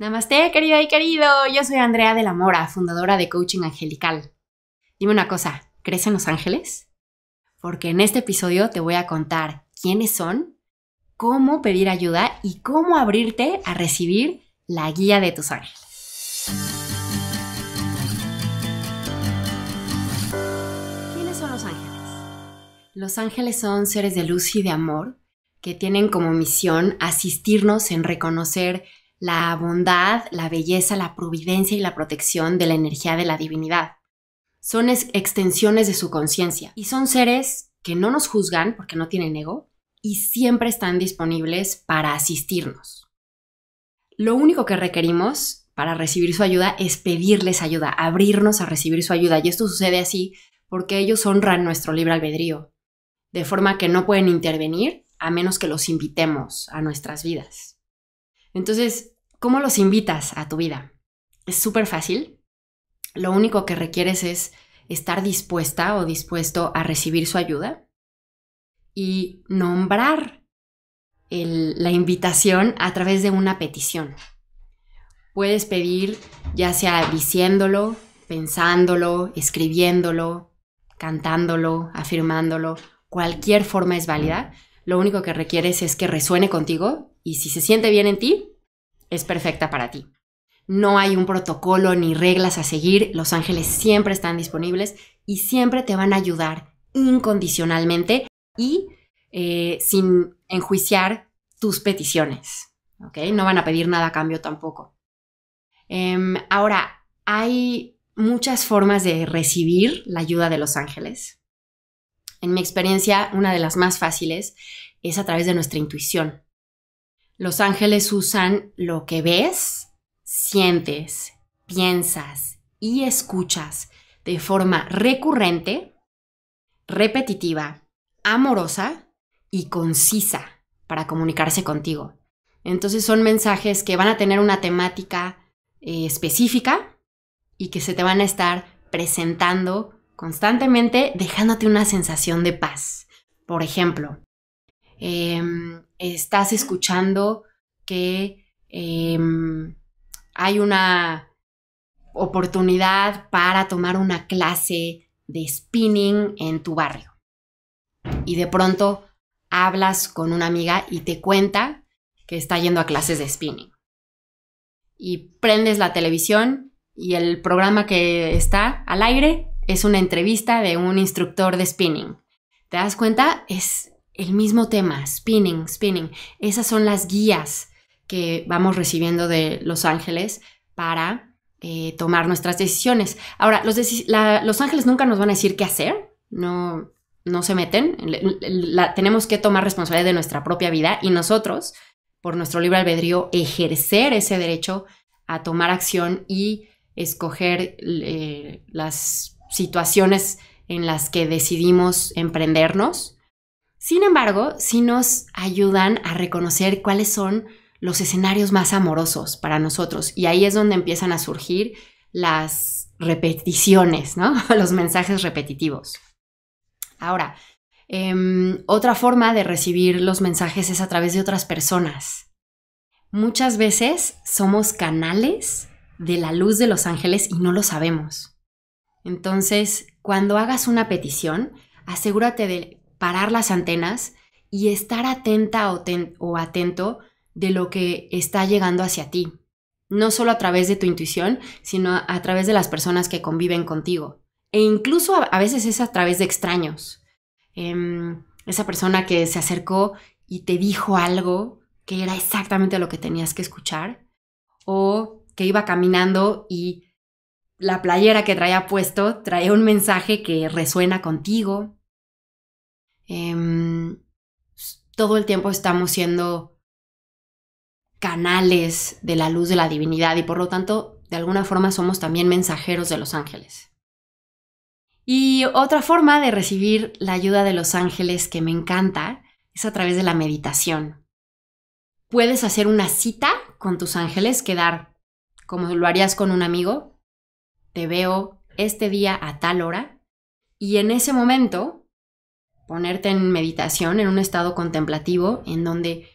Namaste, querida y querido. Yo soy Andrea de la Mora, fundadora de Coaching Angelical. Dime una cosa, ¿crees en los ángeles? Porque en este episodio te voy a contar quiénes son, cómo pedir ayuda y cómo abrirte a recibir la guía de tus ángeles. ¿Quiénes son los ángeles? Los ángeles son seres de luz y de amor que tienen como misión asistirnos en reconocer la bondad, la belleza, la providencia y la protección de la energía de la divinidad. Son extensiones de su conciencia y son seres que no nos juzgan porque no tienen ego y siempre están disponibles para asistirnos. Lo único que requerimos para recibir su ayuda es pedirles ayuda, abrirnos a recibir su ayuda y esto sucede así porque ellos honran nuestro libre albedrío, de forma que no pueden intervenir a menos que los invitemos a nuestras vidas. Entonces, ¿cómo los invitas a tu vida? Es súper fácil. Lo único que requieres es estar dispuesta o dispuesto a recibir su ayuda y nombrar la invitación a través de una petición. Puedes pedir ya sea diciéndolo, pensándolo, escribiéndolo, cantándolo, afirmándolo, cualquier forma es válida. Lo único que requieres es que resuene contigo y si se siente bien en ti, es perfecta para ti. No hay un protocolo ni reglas a seguir, los ángeles siempre están disponibles y siempre te van a ayudar incondicionalmente y eh, sin enjuiciar tus peticiones. ¿ok? No van a pedir nada a cambio tampoco. Em, ahora, hay muchas formas de recibir la ayuda de los ángeles. En mi experiencia, una de las más fáciles es a través de nuestra intuición. Los ángeles usan lo que ves, sientes, piensas y escuchas de forma recurrente, repetitiva, amorosa y concisa para comunicarse contigo. Entonces son mensajes que van a tener una temática eh, específica y que se te van a estar presentando constantemente dejándote una sensación de paz. Por ejemplo, em, estás escuchando que em, hay una oportunidad para tomar una clase de spinning en tu barrio. Y de pronto hablas con una amiga y te cuenta que está yendo a clases de spinning. Y prendes la televisión y el programa que está al aire es una entrevista de un instructor de spinning. ¿Te das cuenta? Es el mismo tema, spinning, spinning. Esas son las guías que vamos recibiendo de los ángeles para eh, tomar nuestras decisiones. Ahora, los, ángeles nunca nos van a decir qué hacer, no, no se meten, la, tenemos que tomar responsabilidad de nuestra propia vida y nosotros, por nuestro libre albedrío, ejercer ese derecho a tomar acción y escoger eh, las situaciones en las que decidimos emprendernos sin embargo, sí nos ayudan a reconocer cuáles son los escenarios más amorosos para nosotros. Y ahí es donde empiezan a surgir las repeticiones, ¿no? los mensajes repetitivos. Ahora, em, otra forma de recibir los mensajes es a través de otras personas. Muchas veces somos canales de la luz de los ángeles y no lo sabemos. Entonces, cuando hagas una petición, asegúrate de parar las antenas y estar atenta o, atento de lo que está llegando hacia ti, no solo a través de tu intuición, sino a, través de las personas que conviven contigo. E incluso a, veces es a través de extraños. Em, esa persona que se acercó y te dijo algo que era exactamente lo que tenías que escuchar, o que iba caminando y la playera que traía puesto trae un mensaje que resuena contigo. Em, todo el tiempo estamos siendo canales de la luz de la divinidad y por lo tanto, de alguna forma somos también mensajeros de los ángeles. Y otra forma de recibir la ayuda de los ángeles que me encanta es a través de la meditación. Puedes hacer una cita con tus ángeles, quedar como lo harías con un amigo. Te veo este día a tal hora y en ese momento ponerte en meditación, en un estado contemplativo, en donde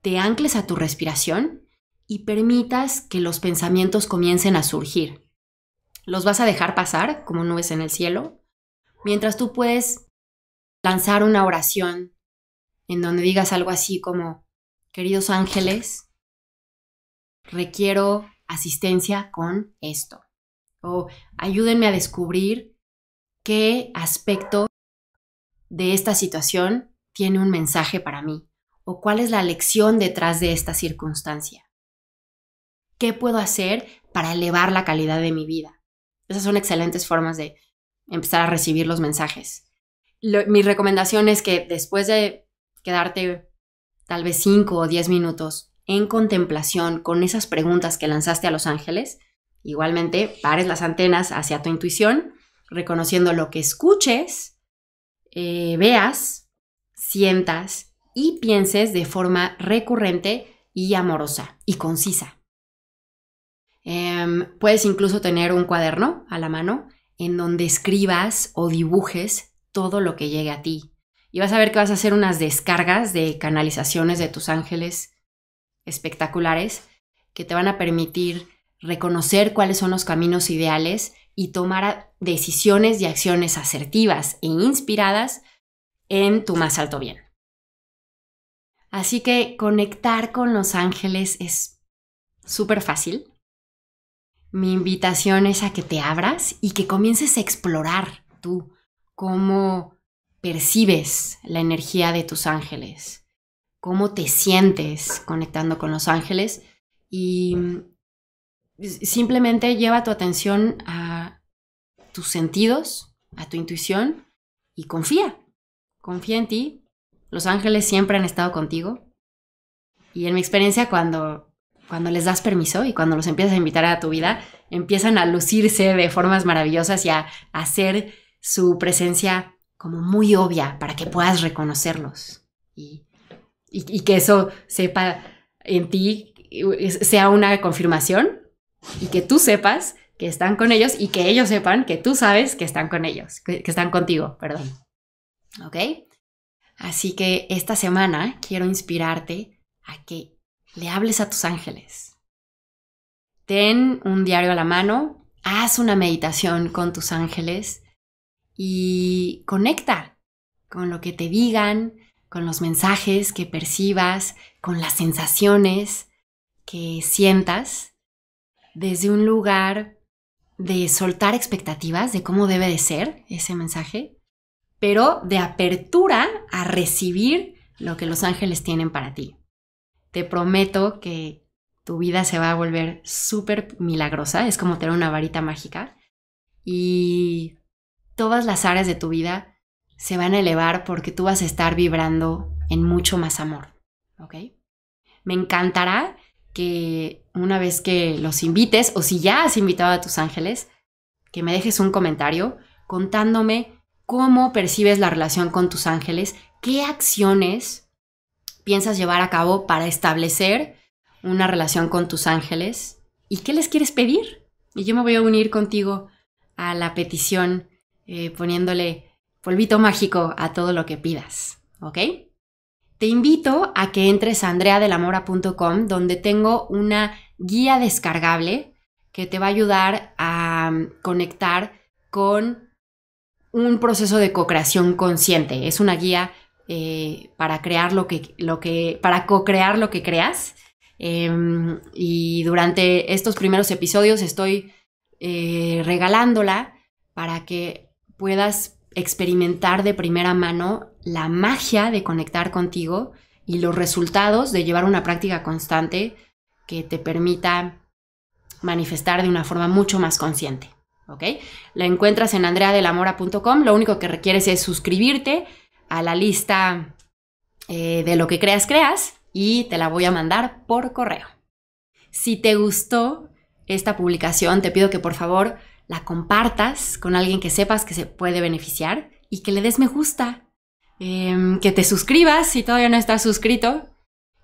te ancles a tu respiración y permitas que los pensamientos comiencen a surgir. Los vas a dejar pasar como nubes en el cielo, mientras tú puedes lanzar una oración en donde digas algo así como, queridos ángeles, requiero asistencia con esto, o ayúdenme a descubrir qué aspecto de esta situación tiene un mensaje para mí? ¿O cuál es la lección detrás de esta circunstancia? ¿Qué puedo hacer para elevar la calidad de mi vida? Esas son excelentes formas de empezar a recibir los mensajes. mi recomendación es que después de quedarte tal vez 5 o 10 minutos en contemplación con esas preguntas que lanzaste a los ángeles, igualmente pares las antenas hacia tu intuición, reconociendo lo que escuches eh, veas, sientas y pienses de forma recurrente y amorosa y concisa. Em, puedes incluso tener un cuaderno a la mano en donde escribas o dibujes todo lo que llegue a ti. Y vas a ver que vas a hacer unas descargas de canalizaciones de tus ángeles espectaculares que te van a permitir reconocer cuáles son los caminos ideales y tomar decisiones y acciones asertivas e inspiradas en tu más alto bien. Así que conectar con los ángeles es súper fácil. Mi invitación es a que te abras y que comiences a explorar tú cómo percibes la energía de tus ángeles, cómo te sientes conectando con los ángeles y mm, simplemente lleva tu atención a tus sentidos, a tu intuición y confía. Confía en ti. Los ángeles siempre han estado contigo. Y en mi experiencia, cuando, cuando les das permiso y cuando los empiezas a invitar a tu vida, empiezan a lucirse de formas maravillosas y a, hacer su presencia como muy obvia para que puedas reconocerlos. Y, y que eso sepa en ti, sea una confirmación y que tú sepas que están con ellos y que ellos sepan que tú sabes que están con ellos, que, están contigo, perdón. ¿Ok? Así que esta semana quiero inspirarte a que le hables a tus ángeles. Ten un diario a la mano, haz una meditación con tus ángeles y conecta con lo que te digan, con los mensajes que percibas, con las sensaciones que sientas desde un lugar de soltar expectativas de cómo debe de ser ese mensaje, pero de apertura a recibir lo que los ángeles tienen para ti. Te prometo que tu vida se va a volver súper milagrosa, es como tener una varita mágica y todas las áreas de tu vida se van a elevar porque tú vas a estar vibrando en mucho más amor, ¿ok? Me encantará que una vez que los invites, o si ya has invitado a tus ángeles, que me dejes un comentario contándome cómo percibes la relación con tus ángeles, qué acciones piensas llevar a cabo para establecer una relación con tus ángeles y qué les quieres pedir. Y yo me voy a unir contigo a la petición eh, poniéndole polvito mágico a todo lo que pidas, ¿ok? Te invito a que entres a andreadelamora.com donde tengo una guía descargable que te va a ayudar a mm, conectar con un proceso de co-creación consciente. Es una guía eh, para crear lo que, para co-crear lo que creas. Em, y durante estos primeros episodios estoy eh, regalándola para que puedas experimentar de primera mano la magia de conectar contigo y los resultados de llevar una práctica constante que te permita manifestar de una forma mucho más consciente. ¿Ok? La encuentras en andreadelamora.com. Lo único que requieres es suscribirte a la lista eh, de lo que creas, creas y te la voy a mandar por correo. Si te gustó esta publicación, te pido que por favor la compartas con alguien que sepas que se puede beneficiar y que le des me gusta, em, que te suscribas si todavía no estás suscrito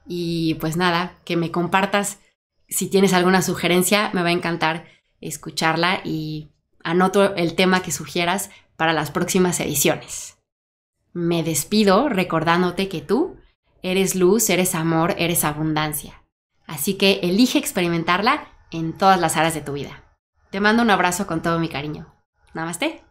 y pues nada, que me compartas si tienes alguna sugerencia, me va a encantar escucharla y anoto el tema que sugieras para las próximas ediciones. Me despido recordándote que tú eres luz, eres amor, eres abundancia. Así que elige experimentarla en todas las áreas de tu vida. Te mando un abrazo con todo mi cariño. Namaste.